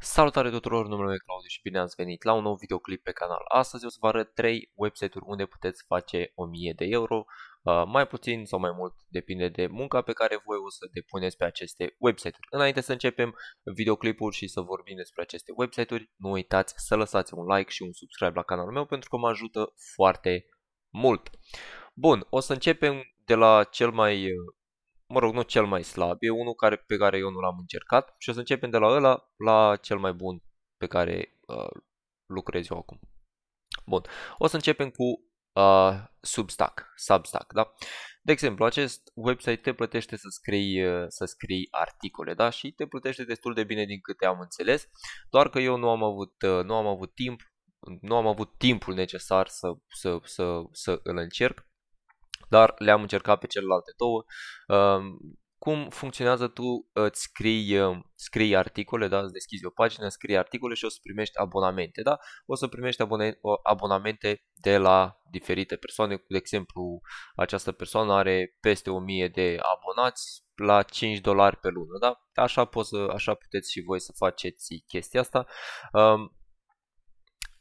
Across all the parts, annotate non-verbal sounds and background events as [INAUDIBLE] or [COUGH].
Salutare tuturor, numele meu e Claudiu și bine ați venit la un nou videoclip pe canal. Astăzi o să vă arăt 3 website-uri unde puteți face 1000 de euro, uh, mai puțin sau mai mult depinde de munca pe care voi o să depuneți pe aceste website-uri. Înainte să începem videoclipul și să vorbim despre aceste website-uri, nu uitați să lăsați un like și un subscribe la canalul meu pentru că mă ajută foarte mult. Bun, o să începem de la cel mai uh, mă rog, nu cel mai slab, e unul care, pe care eu nu l-am încercat și o să începem de la ăla la cel mai bun pe care uh, lucrez eu acum. Bun, o să începem cu uh, Substack, Substack, da? De exemplu, acest website te plătește să scrii, uh, să scrii articole, da? Și te plătește destul de bine din câte am înțeles, doar că eu nu am avut, uh, nu am avut timp, nu am avut timpul necesar să, să, să, să îl încerc dar le-am încercat pe celelalte două. Ehm, cum funcționează tu, ă, îți scrii, ă, scrii articole, da? îți deschizi o pagină, scrii articole și o să primești abonamente. Da? O să primești abonamente de la diferite persoane. De exemplu, această persoană are peste 1000 de abonați, la 5 dolari pe lună, da? Așa, poți așa puteți și voi să faceți chestia asta. Ehm,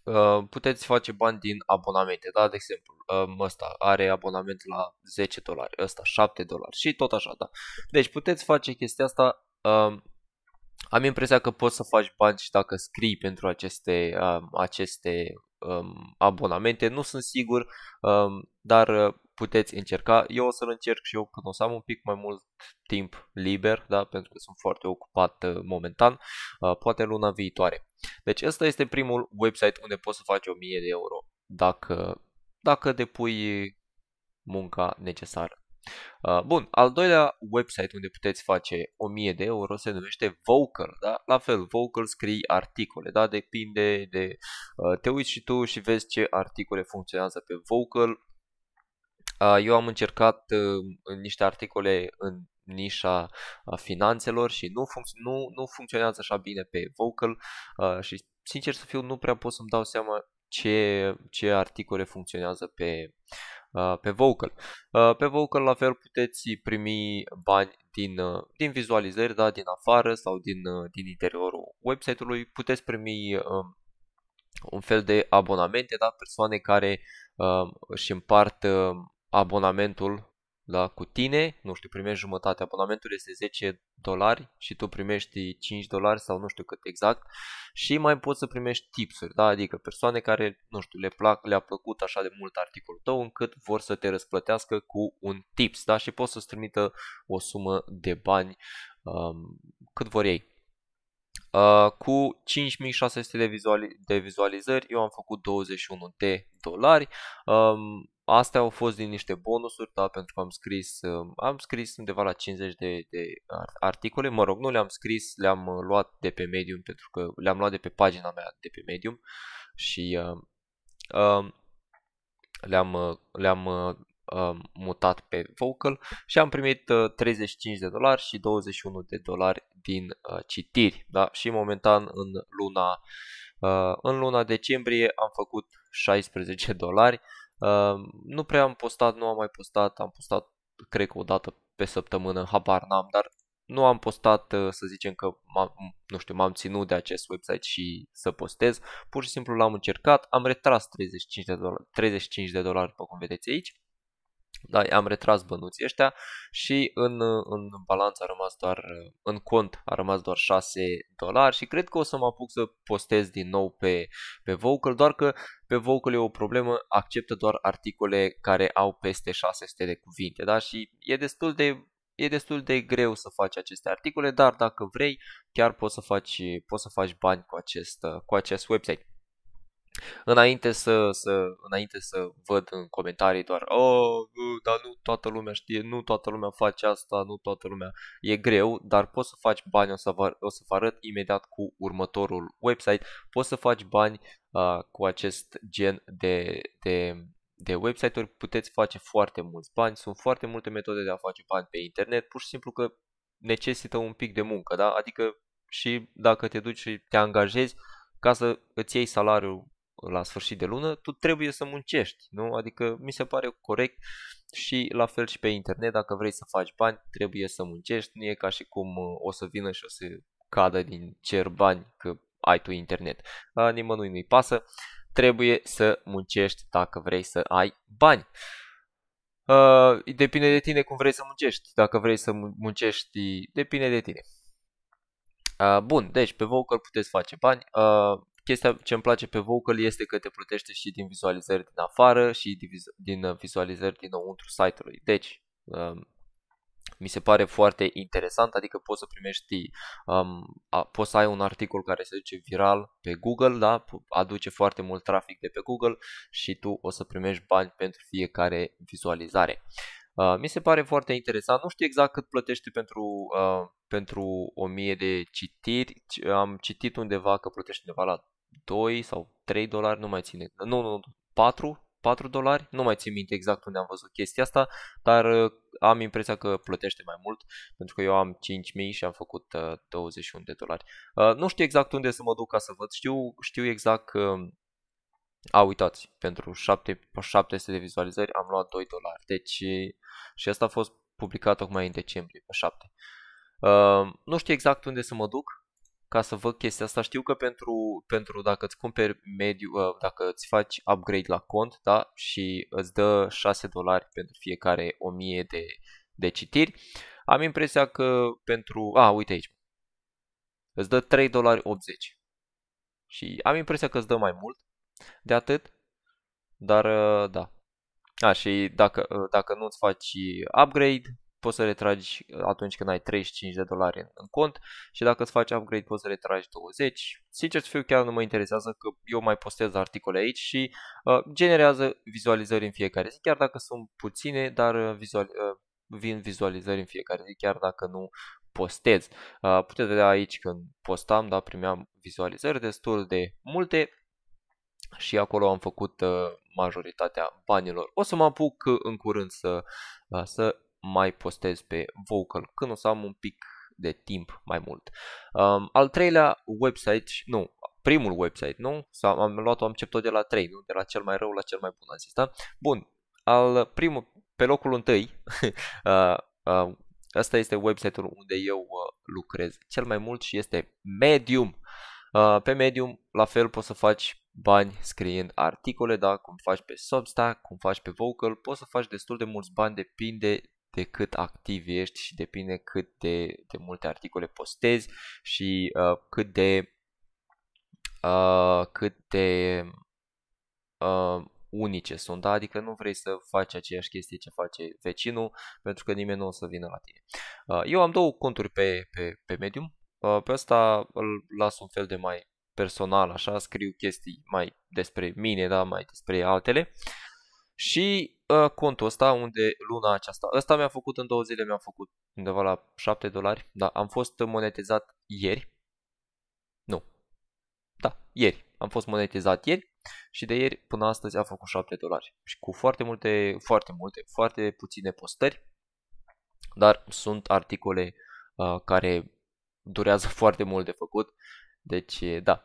uh, puteți face bani din abonamente, da? De exemplu, uh, ăsta are abonament la 10 dolari, ăsta 7 dolari și tot așa, da? Deci puteți face chestia asta uh, am impresia că poți să faci bani și dacă scrii pentru aceste, um, aceste um, abonamente. Nu sunt sigur, um, dar uh, puteți încerca. Eu o să-l încerc și eu când o să am un pic mai mult timp liber, da? pentru că sunt foarte ocupat uh, momentan, uh, poate luna viitoare. Deci ăsta este primul website unde poți să faci 1000 de euro dacă, dacă depui munca necesară. Uh, bun, al doilea website unde puteți face 1000 de euro se numește Vocal, da? La fel, Vocal scrii articole, da? Depinde de... Uh, te uiți și tu și vezi ce articole funcționează pe Vocal. Uh, eu am încercat niște articole în nișa finanțelor și nu, func- nu, nu funcționează așa bine pe vocal uh, și sincer să fiu nu prea pot să-mi dau seama ce, ce articole funcționează pe, uh, pe vocal. Uh, pe vocal la fel puteți primi bani din, uh, din vizualizări, da, din afară sau din, uh, din interiorul website-ului, puteți primi uh, un fel de abonamente, da, persoane care uh, își împart uh, abonamentul la da, cu tine, nu știu, primești jumătate, abonamentul este 10 dolari și tu primești 5 dolari sau nu știu cât exact și mai poți să primești tipsuri, da? adică persoane care, nu știu, le plac, le-a plăcut așa de mult articolul tău încât vor să te răsplătească cu un tips da? și poți să-ți trimită o sumă de bani um, cât vor ei. Uh, cu 5600 de, vizuali- de vizualizări eu am făcut 21 de dolari. Um, Astea au fost din niște bonusuri, da, pentru că am scris, uh, am scris undeva la 50 de, de articole, mă rog, nu le-am scris, le-am uh, luat de pe Medium, pentru că le-am luat de pe pagina mea de pe Medium și uh, um, uh, le-am, le-am uh, uh, mutat pe Vocal și am primit uh, 35 de dolari și 21 de dolari din uh, citiri, da, și momentan în luna, uh, în luna decembrie am făcut 16 dolari, nu prea am postat, nu am mai postat, am postat cred că o dată pe săptămână, habar n-am, dar nu am postat, uh, să zicem că m-am, nu știu, m-am ținut de acest website și să postez, pur și simplu l-am încercat, am retras 35 de, dolari, 35 de dolari, după cum vedeți aici, da, am retras bănuții ăștia și în, în balanță a rămas doar, în cont a rămas doar 6 dolari și cred că o să mă apuc să postez din nou pe, pe Vocal, doar că pe Vocal e o problemă, acceptă doar articole care au peste 600 de cuvinte, da, și e destul de E destul de greu să faci aceste articole, dar dacă vrei, chiar poți să faci, poți să faci bani cu acest, cu acest website. Înainte să, să, înainte să văd în comentarii doar oh, dar nu toată lumea știe, nu toată lumea face asta, nu toată lumea e greu, dar poți să faci bani, o să vă, o să vă arăt imediat cu următorul website, poți să faci bani uh, cu acest gen de, de, de website-uri, puteți face foarte mulți bani, sunt foarte multe metode de a face bani pe internet, pur și simplu că necesită un pic de muncă, da? adică și dacă te duci și te angajezi ca să îți iei salariul la sfârșit de lună, tu trebuie să muncești, nu? Adică mi se pare corect și la fel și pe internet, dacă vrei să faci bani, trebuie să muncești, nu e ca și cum uh, o să vină și o să cadă din cer bani că ai tu internet. A, nimănui nu-i pasă, trebuie să muncești dacă vrei să ai bani. Uh, depinde de tine cum vrei să muncești. Dacă vrei să muncești, depinde de tine. Uh, bun, deci pe Vocal puteți face bani. Uh, chestia ce îmi place pe Vocal este că te plătește și din vizualizări din afară și din uh, vizualizări dinăuntru site-ului. Deci, um, mi se pare foarte interesant, adică poți să primești, um, a, poți să ai un articol care se duce viral pe Google, da? aduce foarte mult trafic de pe Google și tu o să primești bani pentru fiecare vizualizare. Uh, mi se pare foarte interesant, nu știu exact cât plătește pentru, uh, pentru 1000 de citiri, am citit undeva că plătește undeva la 2 sau 3 dolari, nu mai ține. Nu, nu, 4, 4 dolari, nu mai țin minte exact unde am văzut chestia asta, dar uh, am impresia că plătește mai mult, pentru că eu am 5.000 și am făcut 21 uh, de dolari. Uh, nu știu exact unde să mă duc ca să văd, știu, știu exact că a, uitați, pentru 7, 700 de vizualizări am luat 2 dolari, deci și asta a fost publicat tocmai în decembrie, pe 7. Uh, nu știu exact unde să mă duc, ca să văd chestia asta. Știu că pentru, pentru dacă îți cumperi mediu, uh, dacă îți faci upgrade la cont da? și îți dă 6 dolari pentru fiecare 1000 de, de citiri, am impresia că pentru... A, uite aici. Îți dă 3 dolari 80. Și am impresia că îți dă mai mult de atât, dar uh, da. A, și dacă, uh, dacă nu-ți faci upgrade, poți să retragi uh, atunci când ai 35 de dolari în, în cont și dacă îți faci upgrade poți să retragi 20. Sincer să fiu chiar nu mă interesează că eu mai postez articole aici și uh, generează vizualizări în fiecare zi, chiar dacă sunt puține, dar uh, vizual, uh, vin vizualizări în fiecare zi, chiar dacă nu postez. Uh, puteți vedea aici când postam, da, primeam vizualizări destul de multe și acolo am făcut uh, majoritatea banilor. O să mă apuc în curând să, uh, să mai postez pe Vocal când o să am un pic de timp mai mult. Um, al treilea website, nu, primul website, nu? Sau am luat-o, am început de la 3, nu? De la cel mai rău la cel mai bun, am zis, da? Bun, al primul, pe locul întâi, [LAUGHS] uh, uh, Asta este website-ul unde eu uh, lucrez cel mai mult și este Medium. Uh, pe Medium, la fel, poți să faci bani scriind articole, da, cum faci pe Substack, cum faci pe Vocal, poți să faci destul de mulți bani, depinde de cât activ ești și depinde cât de, de multe articole postezi și uh, cât de uh, cât de uh, unice sunt, da? adică nu vrei să faci aceeași chestie ce face vecinul pentru că nimeni nu o să vină la tine. Uh, eu am două conturi pe, pe, pe Medium, uh, pe asta îl las un fel de mai personal, așa, scriu chestii mai despre mine, da, mai despre altele. Uh, și uh, contul ăsta unde luna aceasta, ăsta mi-a făcut în două zile, mi-a făcut undeva la 7 dolari, da, am fost monetizat ieri, nu, da, ieri, am fost monetizat ieri și de ieri până astăzi a făcut 7 dolari și cu foarte multe, foarte multe, foarte puține postări, dar sunt articole uh, care durează [LAUGHS] foarte mult de făcut, deci da.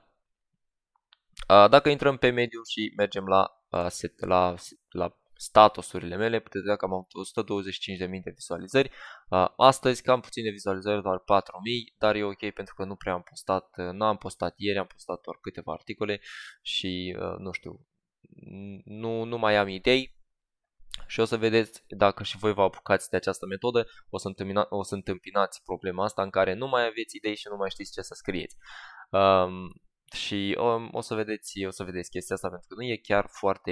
Uh, dacă intrăm pe mediu și mergem la set, la, la statusurile mele, puteți vedea că am avut 125.000 de vizualizări. Astăzi cam puține vizualizări, doar 4.000, dar e ok pentru că nu prea am postat, nu am postat ieri, am postat doar câteva articole și nu știu, nu, nu mai am idei. Și o să vedeți dacă și voi vă apucați de această metodă, o să, întâmpina, o să întâmpinați problema asta în care nu mai aveți idei și nu mai știți ce să scrieți. Um, și o, o să vedeți, o să vedeți chestia asta pentru că nu e chiar foarte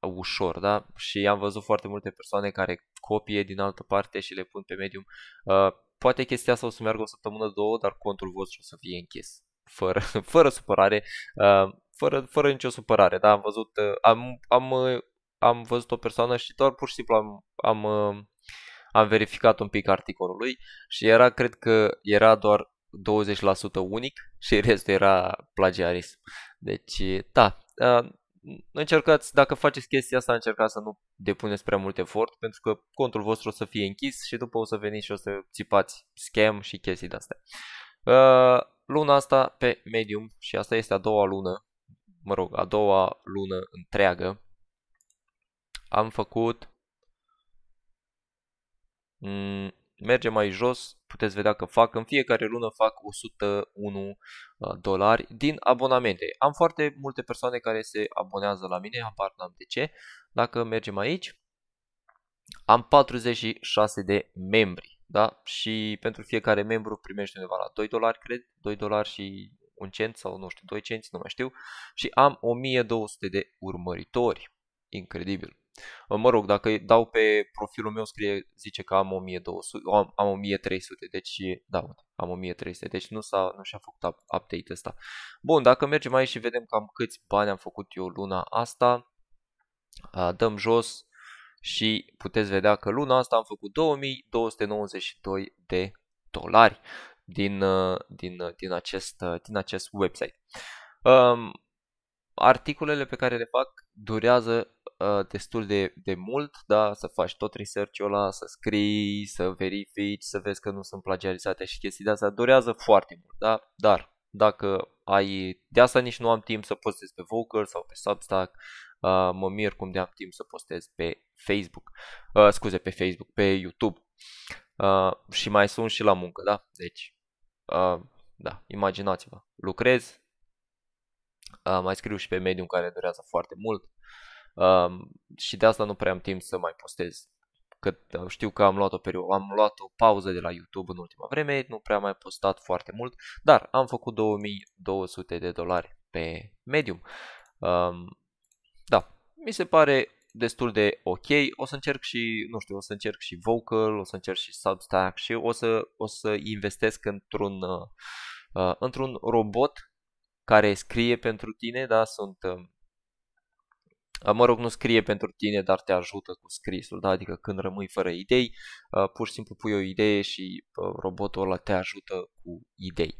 uh, ușor, da? Și am văzut foarte multe persoane care copie din altă parte și le pun pe medium. Uh, poate chestia asta o să meargă o săptămână, două, dar contul vostru o să fie închis. Fără, [LAUGHS] fără supărare, uh, fără, fără nicio supărare, da? Am văzut, uh, am, am, uh, am văzut o persoană și doar pur și simplu am, am, uh, am verificat un pic articolul lui și era, cred că era doar 20% unic și restul era plagiarism. Deci, da, ă, încercați, dacă faceți chestia asta, încercați să nu depuneți prea mult efort, pentru că contul vostru o să fie închis și după o să veniți și o să țipați scam și chestii de-astea. Ă, luna asta pe Medium și asta este a doua lună, mă rog, a doua lună întreagă, am făcut... Mm, merge mai jos, puteți vedea că fac în fiecare lună fac 101 uh, dolari din abonamente. Am foarte multe persoane care se abonează la mine, apar n-am de ce. Dacă mergem aici, am 46 de membri, da? Și pentru fiecare membru primește undeva la 2 dolari, cred, 2 dolari și un cent sau nu știu, 2 cenți, nu mai știu. Și am 1200 de urmăritori. Incredibil. Mă rog, dacă dau pe profilul meu, scrie, zice că am 1200, am, am 1300, deci da, am 1300, deci nu, s-a, nu și-a făcut update ăsta. Bun, dacă mergem aici și vedem cam câți bani am făcut eu luna asta, dăm jos și puteți vedea că luna asta am făcut 2292 de dolari din, din, din, acest, din acest website. Um, articolele pe care le fac durează uh, destul de, de mult, da, să faci tot research-ul ăla, să scrii, să verifici, să vezi că nu sunt plagiarizate și chestii de asta, durează foarte mult, da, dar dacă ai, de asta nici nu am timp să postez pe Vocal sau pe Substack, uh, mă mir cum de am timp să postez pe Facebook, uh, scuze, pe Facebook, pe YouTube uh, și mai sunt și la muncă, da, deci, uh, da, imaginați-vă, lucrez, Uh, mai scriu și pe medium care durează foarte mult. Um, și de asta nu prea am timp să mai postez. Că știu că am luat o perioadă, am luat o pauză de la YouTube în ultima vreme, nu prea am mai postat foarte mult, dar am făcut 2200 de dolari pe Medium. Um, da, mi se pare destul de ok. O să încerc și, nu știu, o să încerc și Vocal, o să încerc și Substack și o să, o să investesc într-un, uh, uh într-un robot care scrie pentru tine, da, sunt uh, Uh, mă rog, nu scrie pentru tine, dar te ajută cu scrisul, da? adică când rămâi fără idei, uh, pur și simplu pui o idee și uh, robotul ăla te ajută cu idei.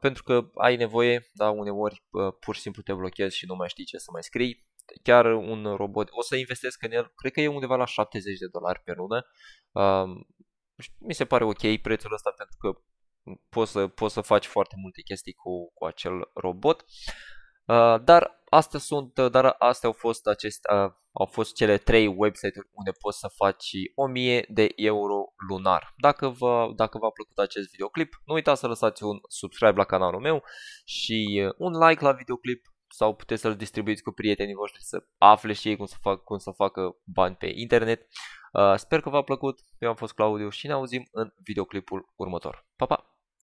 Pentru că ai nevoie, da, uneori pur și simplu te blochezi și nu mai știi ce să mai scrii, chiar un robot, o să investesc în el, cred că e undeva la 70 de dolari pe lună. Um, mi se pare ok prețul ăsta pentru că poți să, poți să faci foarte multe chestii cu, cu acel robot. Uh, dar astea sunt, uh, dar astea au fost, acest, uh, au fost cele trei website-uri unde poți să faci 1000 de euro lunar. Dacă, v-a, dacă v-a plăcut acest videoclip, nu uitați să lăsați un subscribe la canalul meu și uh, un like la videoclip sau puteți să-l distribuiți cu prietenii voștri să afle și ei cum să, fac, cum să facă bani pe internet. Sper că v-a plăcut, eu am fost Claudiu și ne auzim în videoclipul următor. Pa, pa!